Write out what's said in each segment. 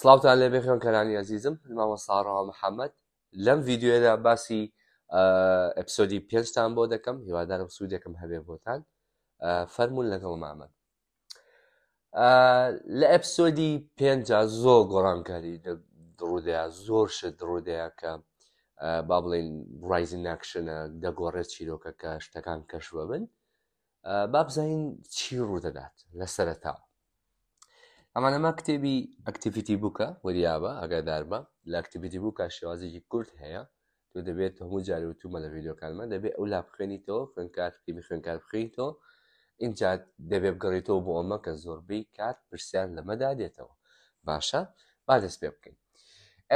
سلااوان لێ بخێن کەرانی ئەزیزم مامە ساڕەوە محەممەد لەم یددیوێدا باسی ئەپسۆدی پێنجتان بۆ دەکەم هیوادارم سوودەکەم هەبێ بۆتان فەرمونون لەگەڵ مامە لە ئەپسۆدی پێنج زۆر گۆڕانکاری درودەیە زۆر شت درودەیە کە با بڵین ڕایزی ناکشنە دەگۆڕێت چیرۆکەکە شتەکان کەشوە بن با بزانین چی ڕوودەدات لە سەرتاوە ئەمانە ئەمە کتێبی ئەکتیفیتی بووکە وەریابە ئەگەدار بە لە ئەکتیفیتی بوو کا شێوازێکی کورت هەیە تۆ دەبێت هەموو جاری وتومە لە ڤیددیوکانمە دەبێت ئەو لا بخێنیتەوە خوێنکار کتێبی خوێنکار بخیتەوە اینجا دەبێت بو اما كزور بي كات برسيان لما لەمەدا دێتەوە باشە با دەست پێ بکەین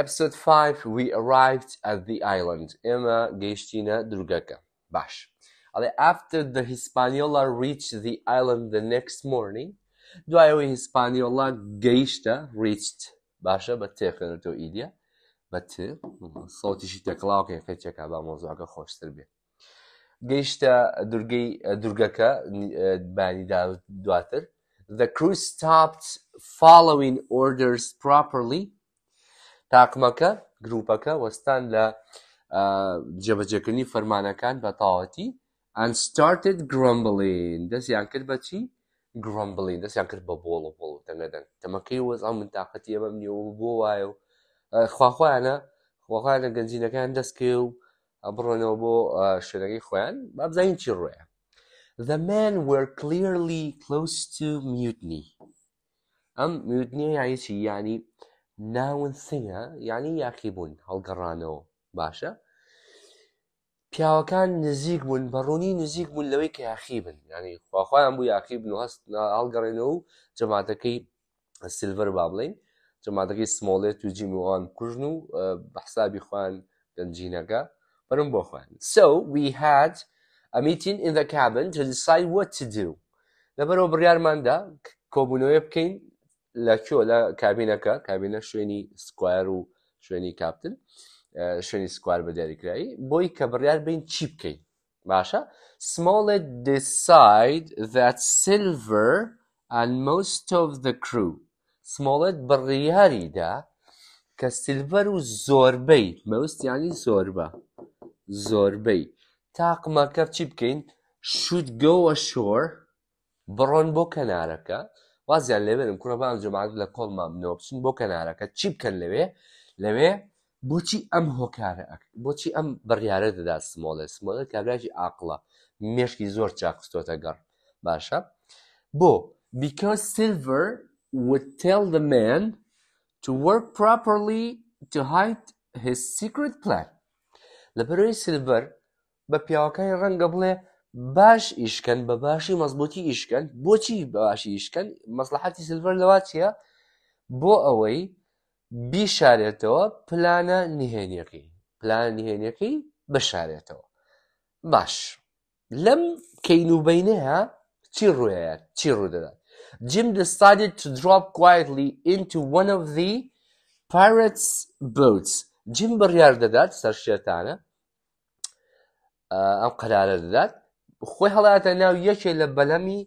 Episode 5 we arrived at the island اما گەیشتینە دروگەکە باش. after the Hispaniola reached the island the next morning دوایەوەی هیسپانی وڵا گەیشتە ریچت باشە بە تێخێنێتەوە ئیدە بە ت سەوتیشی تەکڵاوکە فێچەکە با مۆزواکە خۆشتر بێ گەیشتە دورگەی دورگەکە بانیدا دواتر the crew stopped following orders properly تاقمەکە گروپەکە وەستان لە جەبەجەکردنی فەرمانەکان بە تاوەتی and started grumbling دەستیان کرد بەچی گرمبڵی دەستیان کرد بە بۆڵە بۆڵ دەنەدەن تەمەکەی وەز ئەم منتاقەتی ئەمەم نیە و بۆ وایە و خواخوایانە خۆخواە گەنجینەکان دەستکێ و ئەبڕۆنەوە بۆ شوێنەکەی خۆیان بابزانین چی ڕۆیە The men were clearly close to mutiny ئەم میوتنی یانیچی ینی ناون سنگە ینی یاخی بوون هەڵگەڕانەوە باشە؟ پیاوەکان نزیک بوون بە ڕوونی نزیک بوون لەوەی کە یاخی بن ینی خواخوایان بوو یاخی بن و هەست هەڵگەڕێنەوە و جەماتەکەی سلڤەر با بڵین جەماتەکەی سمۆڵێت و جیمیوان کوژن و بەحسابی خوان گەنجینەکە بەرم بۆ خوێن So we had a meeting in the cabin to decide what to do لەبەرەوە بڕیارماندا کۆبوونەوەی بکەین لە کۆ لە کابینەکە کابینە شوێنی سکوایر و شوێنی کاپتن. شوێنی سکوار بە دیاریکرایی بۆی کە بڕیار بین چی بکەین باشە smalllet decide that silver and most of the crew smalllet بڕیاریدا کە سیلڤەر و زۆربەی مەوسیانی زۆربە زۆربەی تاقمەکە چی بکەین شوت گەوە شۆر بڕۆن بۆ کەنارەکە وازیان لەوێرم کوڕە بان جمعات لە کۆڵمان منۆپچن بۆ کەنارەکە چی بکەن لەوێ لەوێ بۆچی ئەم هۆکارە بۆچی ئەم بڕیاە دەدا سمۆڵێ سمۆڵە کابراژی ئاقلە مێشکی زۆر چاقستۆتە گەڕ باشە بۆ because silver would tell the man to work properly to hide his secret plan لەبەرەوەی سلبەر بە پیاوەکانی ڕەنگە بڵێ باش ئیشکەن بە باشی مەزبوتی ئیشکەن بۆچی باشی ئیشکەن مەسلحەتی سلڤەر لەوا چییە بۆ ئەوەی بیشارێتەوە پلانە نهێنیەکەی پلان نهێنیەکەی بشارێتەوە باش لەم کەینوبینەیە چی ڕوەیە چی ڕوودەدات Jim decided to drop quietly into one of the pirates boats جیم بڕیار دەدات سەرشێتانە ئەم قەرارە دەدات خۆی هەڵاتە ناو یەکێ لە بەلەمی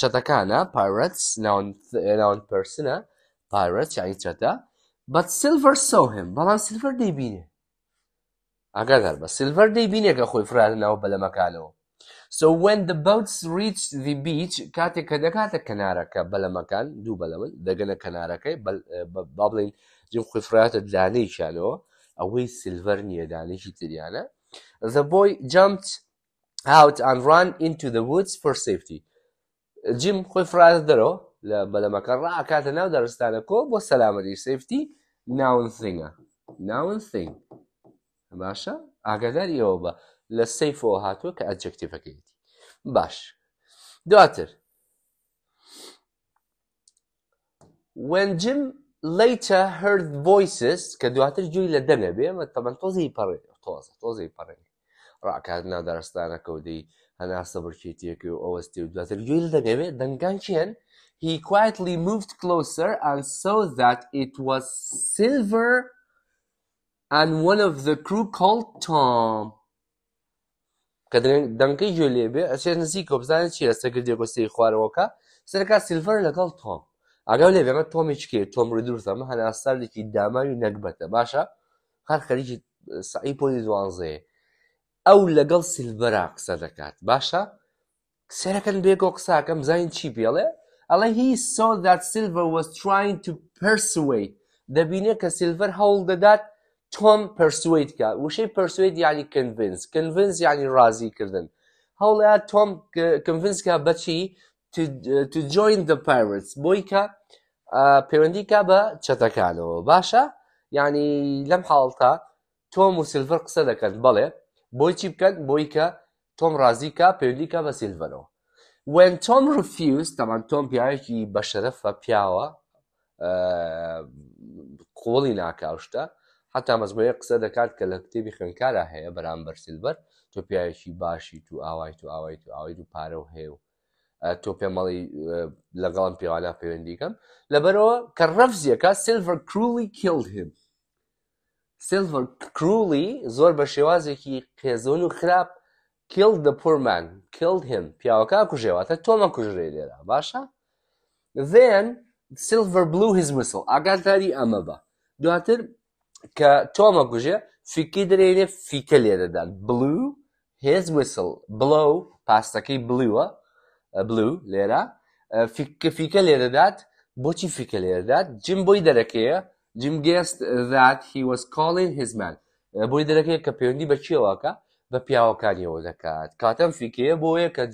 چەتەکانە پارەتس ناون پرسنە pirate që a i të qëtëja, but Silver saw him, But Silver dhe i bini. Aga dherba, Silver dhe i bini ka kuj frarin a u So when the boats reached the beach, kate këtë kate kënara ka bële më du bële më, dhe gënë ka, bablin gjim kuj frarin të dhani i Silver një dhani i të dhjana, the boy jumped out and ran into the woods for safety. Gjim kuj frarin لە بەلەمەکە ڕاکاتە ناو دەرستانە کۆ بۆ سەلامەتی سفتی ناونسینگە ناونسینگ باشە ئاگاداری ئەوە بە لە سیفەوە هاتووە کە ئەجکتیفەکەیەتی باش دواتر when Jim later heard voices کە دواتر جووی لە دەنە بێمە تەمەەن تۆزی پەڕێ تۆز تۆزی پەڕێ ڕاکات نادارستانە کەوتی هەناسە بڕکێتیەکی و ئەوەستی و دواتر جووی لە دەنەوێ دەنگان چیان He quietly moved closer and saw that it was Silver and one of the crew called Tom. Kad dankai žiūlėbi, aš jau nesikau, apzanė čia, sakydė, ko sei huaroka, sarka Silver لقال Tom. اگه لیبی من توم ایچکی توم رو دور تام هن اثر دیکی دامانی سعی پولی دوانزه او لقل سیلبرا قصه دکات باشه سرکن بیگو قصه کم چی بیله ئەڵێ هی سۆ that silver was trying to persuade دەبینێ کە سیلڤەر هەوڵ دەدات تۆم پرسوید کە وشەی پرسوید یانی کنڤنس کنڤنس یانی ڕازیکردن هەوڵەیە تۆم کنڤنسکە بەچی to join the pirates بۆی کە پەیوەندی کا بە چەتەکانەوە باشە ینی لەم حاڵتا تۆم و سیلڤەر قسە دەکەن بەڵێ بۆی چی بکەن بۆی کە تۆم ڕازیکە پەیوەندیکە بە سیلڤەرەوە when Tom refused طبعا تۆم پیاوێکی بەشەرەفە پیاوە قۆڵی ناکاوشتە حتا مەزمەیە قسە دەکات کە لە کتێبی خوێنکارە هەیە بەرامبەر سیلبەر تۆ پیاوێکی باشی تو ئاوای تو ئاوای تو ئاوای و پارە و هەیە و تۆ پێمەڵی لەگەڵم پیاوالا پەیوەندیکەم لەبەرەوە کە ڕەفزیەکە سیلڤەر کرولی کیلد هیم سیلڤەر کرولی زۆر بە شێوازێکی قێزۆن و خراپ killed the poor man, killed him. Basha. Then Silver blew his whistle. Agatari amava. Doatir ka Toma Kuja Fikidrene Fitelida. Blew his whistle. Blow pastaki blew a blue lera. Fika fikelera that bochi fikelera that Jim Jim guessed that he was calling his man. Boydarakea kapiondi bachiwaka. بە پیاوەکانیەوە دەکات کاتەم فیکەیە بۆیە کە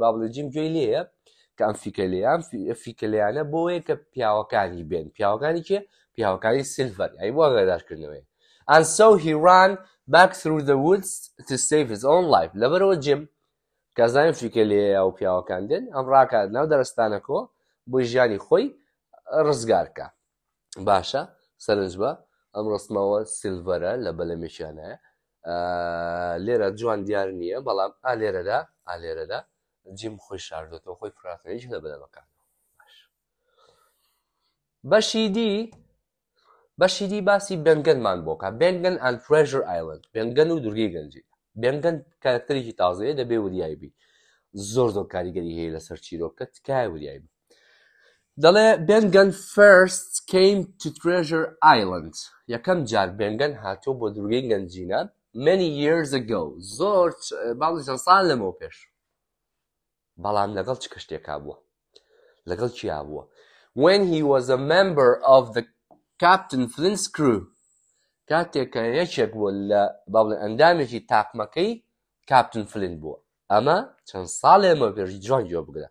بابلجیم گوێی لێە کە ئەم فیکەلیان فیکەلیانە بۆیە کە پیاوەکانی بێن پیاوەکانی کێ پیاوەکانی سلڤەر ئەی بۆ گەداشکردنەوەی ئەن سو هیران back through the woods to save his own life لەبەرەوە جم کەزانین فیکە لێە و پیاوەکاندن ئەم ڕاکات ناو دەرستانەکەەوە بۆ ژیانی خۆی ڕزگارکە باشە سەرنج بە ئەم ڕستمەوە سلڤەرە لە بەلەمێشانەیە لێرە جوان دیار نییە بەڵام ئا لێرەدا ئا لێرەدا جیم خۆی شاردوێتەوە خۆی فراتنەیش لە بەدەمەکان بەشی دی بەشی دی باسی بنگەنمان بۆکە بنگەن ئەن پرژر ئایلند بنگەن و دورگی گەنجی بنگەن کارکتەرێکی تازەیە دەبێ وریایبی زۆر زۆر کاریگەری هەیە لەسەر چیرۆکە تکای وریایبی دەڵێ بنگەن first came to treasure island یەکەم جار بنگەن هاتۆ بۆ دورگەی گەنجینە many years ago زۆر باڵی چەند ساڵ لەمەوە پێش بەڵام لەگەڵ چ کەشتێکا بووە لەگەڵ چیا بووە when he was a member of the captain Flint's crew کاتێک کە یەکێک بووە لە باڵێ ئەندامێکی تاقمەکەی کاپتن فلین بووە ئەمە چەند ساڵێ ئەمە پێشی جوان جۆ بگرە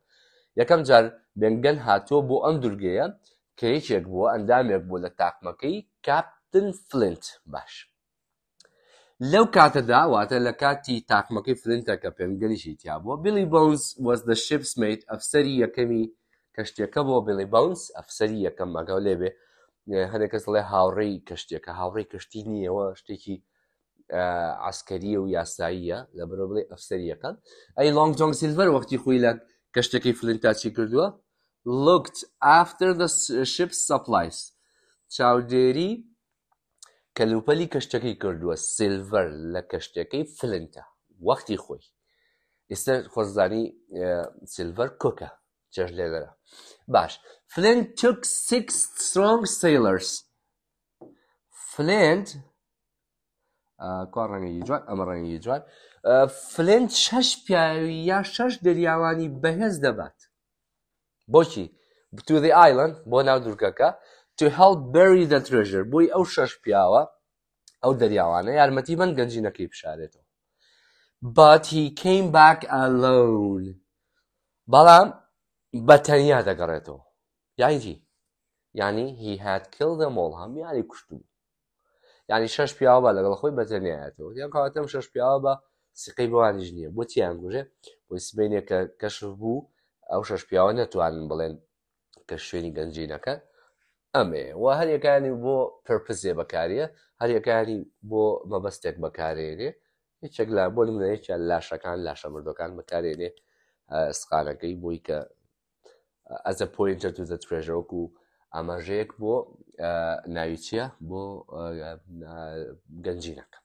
یەکەم جار بنگەن هاتۆ بۆ ئەم دورگەیە کە یەکێک بووە ئەندامێک بوو لە تاقمەکەی کاپتن فلنت باش لەو کاتەدا واتە لە کاتی تاقمەکەی فلنتەکە پێنگەنیشی تیابووە بلی بەونس وەز دە شپسمیت ئەفسەری یەکەمی کەشتێکە بۆ بڵی بەونس ئەفسەری یەکەم مەگەڵ لێبێ هەندێک کەس لێ هاوڕێی کەشتێکە هاوڕێی کەشتی نیەوە شتێکی عسکەریە و یاساییە لە بەرە بڵێ ئەفسەریەکان ئەی لانگ جۆنگ سیلڤەر وەختی خۆی لە کەشتەکەی فلنتا چی کردووە looked after the ship supplies چاودێری کەلوپەلی کەشتەکەی کردووە سیلڤەر لە کەشتەکەی فلنتە وەختی خۆی ئێستا خۆزانی سیلڤەر کۆکە چەش لێدەرە باش فلنت took six strong sailors فلنت کۆڕەنگی جوان ئەمە ڕەنگی جوان فلنت شەش پیاوی یا شەش دەریاوانی بەهێز دەبات بۆچی تو دی ئایلند بۆ ناو دوورگەکە to help bury the treasure بۆی ئەو شەش پیاوە ئەو دەریاوانە یارمەتی بەند گەنجینەکەی بشارێتەوە but he came back alone بەڵام بەتەنیا دەگەڕێتەوە یانجی ینی he had killed them all هەمیانی کوشتبوو ینی شش پیاوە بە لەگەڵ خۆی بەتەنیایەتەوە یان کاتەم شش پیاوە بە سقی بوانیش نییە بۆ تیان گوژێ بۆی سبینێکە کەشف بوو ئەو شش پیاوە نەتوانن بڵێن کە شوێنی گەنجینەکە ئەمێ و هەریەکانی بۆ پرپزێ بەکارە هەریەکانی بۆ مەبەستێک بەکارێنێ هیچێک لا بۆ منەیە لاشەکان لاشەمردەکان بەکارێنێ سقالەکەی بووی کە ئەز پوینجە تو دە ترێژەوەکو و ئاماژەیەک بۆ ناویچیە بۆ گەنجینەکە.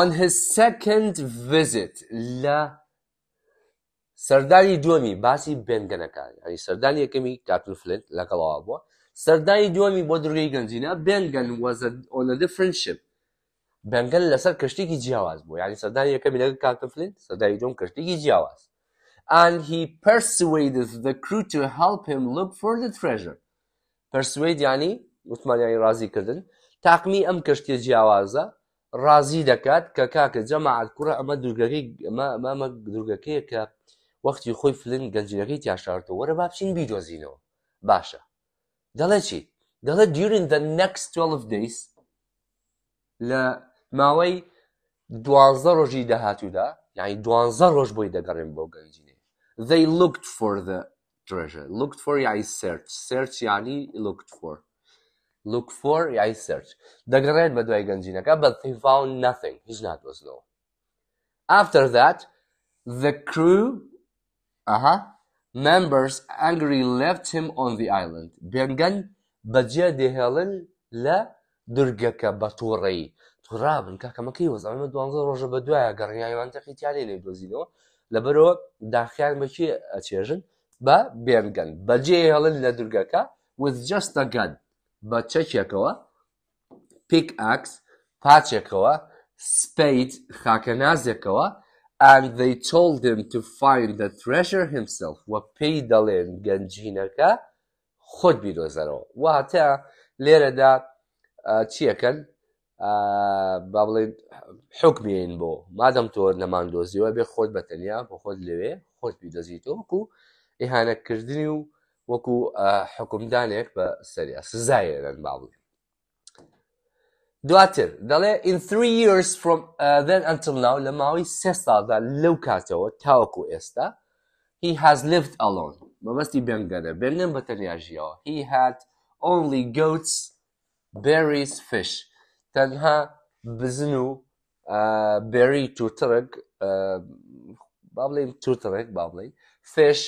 On his second visit لە سەردانی دووەمی باسی بێنگەنەکان ئەنی سەردانی یەکەمی کاتلفلند لەگەڵەوە بووە سەردانی دووەمی بۆ دروی گەنجینە بێنگەن وەزەۆنەدە فرنشپ بەنگەل لەسەر کەشتێکی جیاواز بوو ینی سەردانی یەکەمی لەگە کاتفلند سەردانی دوم کەشتێکی جیاواز and he persuaded the crew to help him look for the treasure persuade ینی وتمانیانی ڕازیکردن تاقمی ئەم کەشتی جیاوازە ڕازی دەکات کە کاکە جەماعات کوڕە ئەمە دوورگەکەی ئەمە دوورگەکەی کە وەختی خۆی فلن گەنجینەکەی تیاشارتە وەرە بابچین بیدۆزینەوە باشە دەڵێ چی دەڵێ دیورن the next 12 days لە ماوەی دوانزە ڕۆژی داهاتوودا یعنی دوانزە ڕۆژ بۆی دەگەڕێن بۆ گەنجینێ they looked for the treasure looked for یای search search یعنی looked for look for یای search دەگەڕێن بە دوای گەنجینەکە but they found nothing هیچ ناتۆزنەوە after that the crew Members angrily left him on the island. بێنگەن بەجێ دێهێڵن لە درگەکە بە تۆڕێی توڕابن کاکەمەکەی وەز ئەمە دوانزە ڕۆژە بە دوایە گەڕنیایوان تەقی تیالی لێ دۆزینەوە لەبەرەوە داخیان بەکی ئەچێژن بە بێنگەن بەجێ هێڵن لە درگەکە with just a gun بە چەکێکەوە پیک ئاکس پاچێکەوە سپیت خاکە نازێکەوە and they told him to find the treasure himself وە پێی دەڵێن گەنجینەکە خۆت بیرۆزەرەوە واتە لێرەدا چیەکەن با بڵێن حکمێن بۆ مادەم تۆ نەمان دۆزیەوە بێ خۆت بەتەنیا بۆ خۆت لەوێ خۆت بیدۆزییت وەکو ئیهانەکردنی و وەکو حکومدانێک بە سەریا سزایەن با بڵێ دواتر دەڵێ in three years from uh, then until now لە ماوەی سێ ساڵدا لەو کاتەوە تاوەکو ئێستا he has lived alone مەبەستی بێنگەرە بێنم بە تەنیاژیەوە he had only goats berries fish تەنها بزن و بێری تووترک با بڵێم تووترێک با بڵێ فش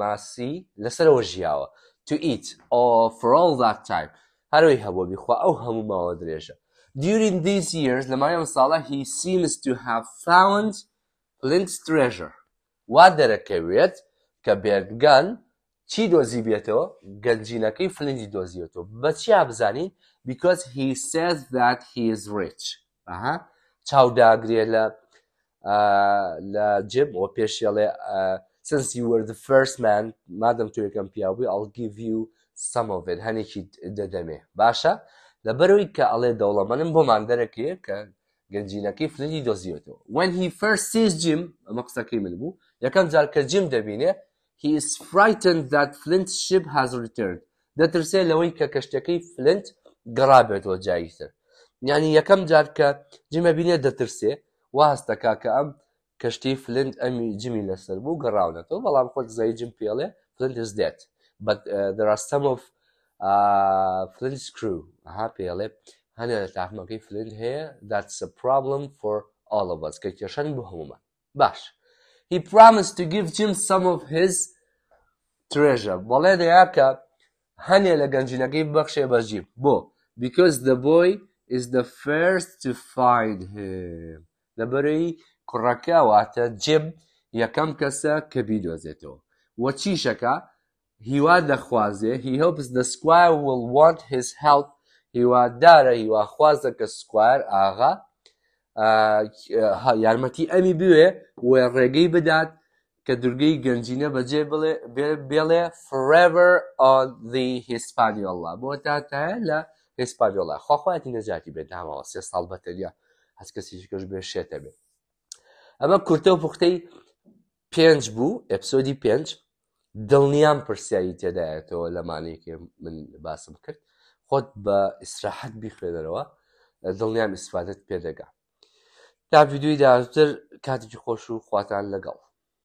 ماسی لەسەرەوە ژیاوە to eat or for all that time during these years, Lamayam Salah, he seems to have found Flint's treasure. What did it carry it? Kabir Gun, Chido Zibieto, Ganjinaki, Flint Dozioto. But Shabzani, because he says that he is rich. Uh-huh. Uh huh. Chow Dagriela, La Jib, or uh, since you were the first man, Madam to Turekampiawi, I'll give you سەمۆڤێت هەنێکی دەدەمێ باشە لەبەرەوەی کە ئەڵێ دەوڵەمەنم بۆ مادەرەکەیە کە گەنجینەکەی فلنی دۆزیێتەوە وەن هی فەرسیز جیم ئەمە قسەکەی من بوو یەکەم جار کە جیم دەبینێ هی is frightened that flint ship has returned دەترسێ لەوەی کە کەشتەکەی فلنت گەڕابێتەوە جاییتر ینی یەکەم جار کە جمە بینێ دەترسێ وا هەستەکا کە ئەم کەشتی فلند ئەمی جمی لەسەر بوو گەڕاونەتەوە بەڵام خۆت زای جم پێڵێ فلند is dead but uh, there are some of uh, Flint's crew, happy Alep, Hanatahmaki Flint here, that's a problem for all of us. Bash. He promised to give Jim some of his treasure. Bo, because the boy is the first to find him. The boy Kurakawata Jim Yakam Kasa Kabido Zeto. What she هیوا دەخوازێ he hopes the squire will want his help هیوادارە هیواخوازە کە سکوار ئاغا یارمەتی ئەمی بوێ و ڕێگەی بدات کە دورگەی گەنجینە بەجێ بڵێ بێڵێ forever on the هیسپانیۆڵا بۆ تاتە لە هیسپانیۆڵا خواخواەتی نەجاتی بێت داماوە سێ ساڵ بەتەلیا هەست کەسیش کەش بێشێتە بێت ئەمە کورتە و پوختەی پێنج بوو ئەپسۆدی پێنج دڵنیان پرسیایی تێدایەتەوە لەمانەیەکێ من باسم کرد خۆت بە ئیسراحەت بیخوێنەرەوە دڵنیام ئیسفادت پێدەگا تا یددیوی داتر کاتێکی خۆش و خواتان لەگەڵ